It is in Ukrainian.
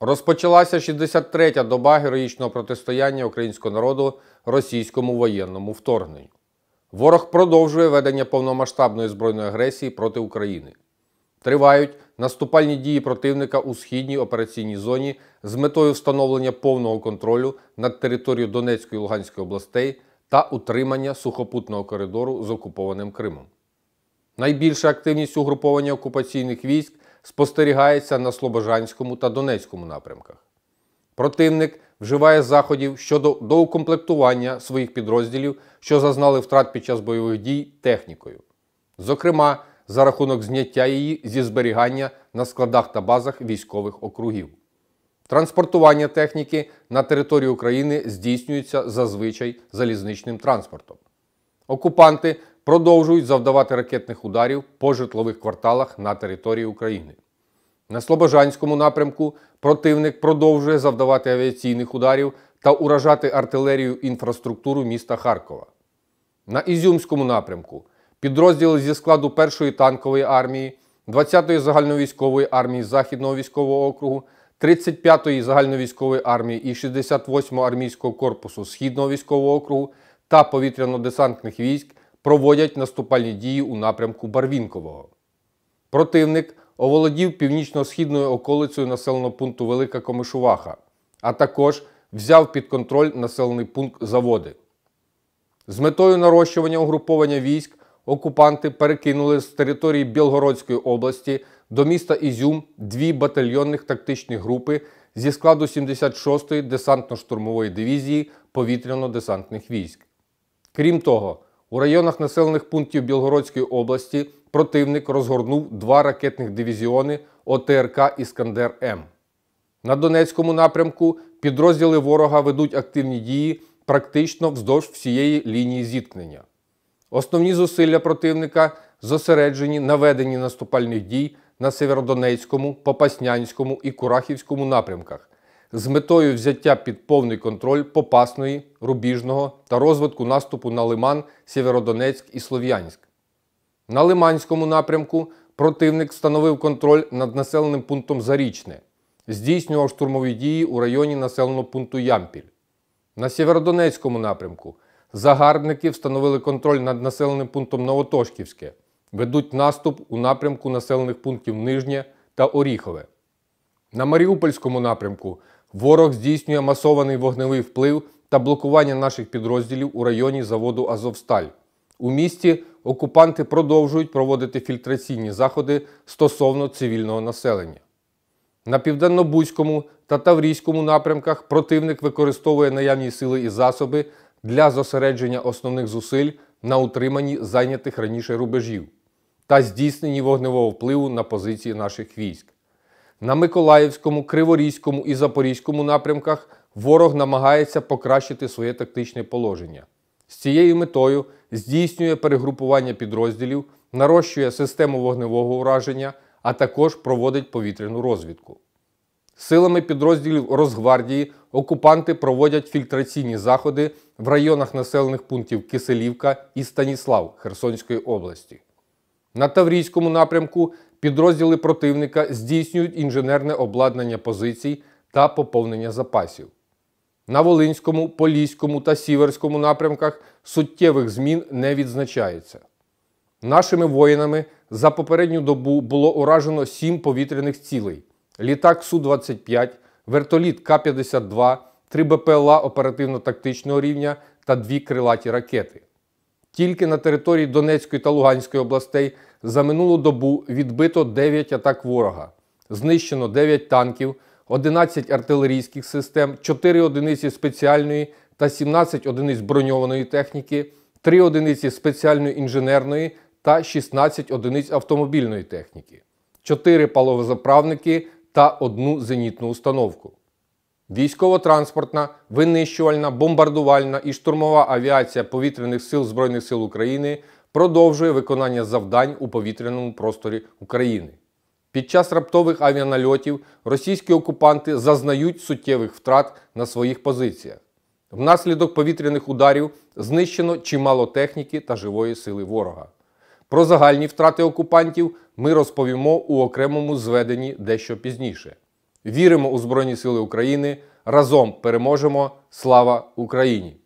Розпочалася 63-та доба героїчного протистояння українського народу російському воєнному вторгненню. Ворог продовжує ведення повномасштабної збройної агресії проти України. Тривають наступальні дії противника у східній операційній зоні з метою встановлення повного контролю над територією Донецької і Луганської областей та утримання сухопутного коридору з окупованим Кримом. Найбільша активність угруповання окупаційних військ спостерігається на Слобожанському та Донецькому напрямках. Противник вживає заходів щодо доукомплектування своїх підрозділів, що зазнали втрат під час бойових дій технікою. Зокрема, за рахунок зняття її зі зберігання на складах та базах військових округів. Транспортування техніки на території України здійснюється зазвичай залізничним транспортом. Окупанти продовжують завдавати ракетних ударів по житлових кварталах на території України. На Слобожанському напрямку противник продовжує завдавати авіаційних ударів та уражати артилерію інфраструктуру міста Харкова. На Ізюмському напрямку підрозділи зі складу 1-ї танкової армії, 20-ї загальновійськової армії Західного військового округу, 35-ї загальновійськової армії і 68-го армійського корпусу Східного військового округу та повітряно-десантних військ проводять наступальні дії у напрямку Барвінкового. Противник оволодів північно-східною околицею населеного пункту Велика Комишуваха, а також взяв під контроль населений пункт заводи. З метою нарощування угруповання військ окупанти перекинули з території Білгородської області до міста Ізюм дві батальйонних тактичних групи зі складу 76-ї десантно-штурмової дивізії повітряно-десантних військ. Крім того, у районах населених пунктів Білгородської області противник розгорнув два ракетних дивізіони ОТРК Іскандер М. На Донецькому напрямку підрозділи ворога ведуть активні дії практично вздовж всієї лінії зіткнення. Основні зусилля противника зосереджені на веденні наступальних дій на Северодонецькому, Попаснянському і Курахівському напрямках, з метою взяття під повний контроль Попасної, Рубіжного та розвитку наступу на Лиман, Сєвєродонецьк і Слов'янськ. На Лиманському напрямку противник встановив контроль над населеним пунктом Зарічне, здійснював штурмові дії у районі населеного пункту Ямпіль. На Сєвєродонецькому напрямку загарбники встановили контроль над населеним пунктом Новотошківське, ведуть наступ у напрямку населених пунктів Нижнє та Оріхове. На Маріупольському напрямку Ворог здійснює масований вогневий вплив та блокування наших підрозділів у районі заводу Азовсталь. У місті окупанти продовжують проводити фільтраційні заходи стосовно цивільного населення. На Південнобузькому та Таврійському напрямках противник використовує наявні сили і засоби для зосередження основних зусиль на утриманні зайнятих раніше рубежів та здійсненні вогневого впливу на позиції наших військ. На Миколаївському, Криворізькому і Запорізькому напрямках ворог намагається покращити своє тактичне положення. З цією метою здійснює перегрупування підрозділів, нарощує систему вогневого ураження, а також проводить повітряну розвідку. Силами підрозділів Росгвардії окупанти проводять фільтраційні заходи в районах населених пунктів Киселівка і Станіслав Херсонської області. На Таврійському напрямку підрозділи противника здійснюють інженерне обладнання позицій та поповнення запасів. На Волинському, Поліському та Сіверському напрямках суттєвих змін не відзначається. Нашими воїнами за попередню добу було уражено сім повітряних цілей: літак Су-25, вертоліт К-52, три БПЛА оперативно-тактичного рівня та дві крилаті ракети. Тільки на території Донецької та Луганської областей за минулу добу відбито 9 атак ворога, знищено 9 танків, 11 артилерійських систем, 4 одиниці спеціальної та 17 одиниць броньованої техніки, 3 одиниці спеціальної інженерної та 16 одиниць автомобільної техніки, 4 паловозаправники та 1 зенітну установку. Військово-транспортна, винищувальна, бомбардувальна і штурмова авіація повітряних сил Збройних сил України продовжує виконання завдань у повітряному просторі України. Під час раптових авіанальотів російські окупанти зазнають суттєвих втрат на своїх позиціях. Внаслідок повітряних ударів знищено чимало техніки та живої сили ворога. Про загальні втрати окупантів ми розповімо у окремому зведенні дещо пізніше. Віримо у Збройні Сили України. Разом переможемо! Слава Україні!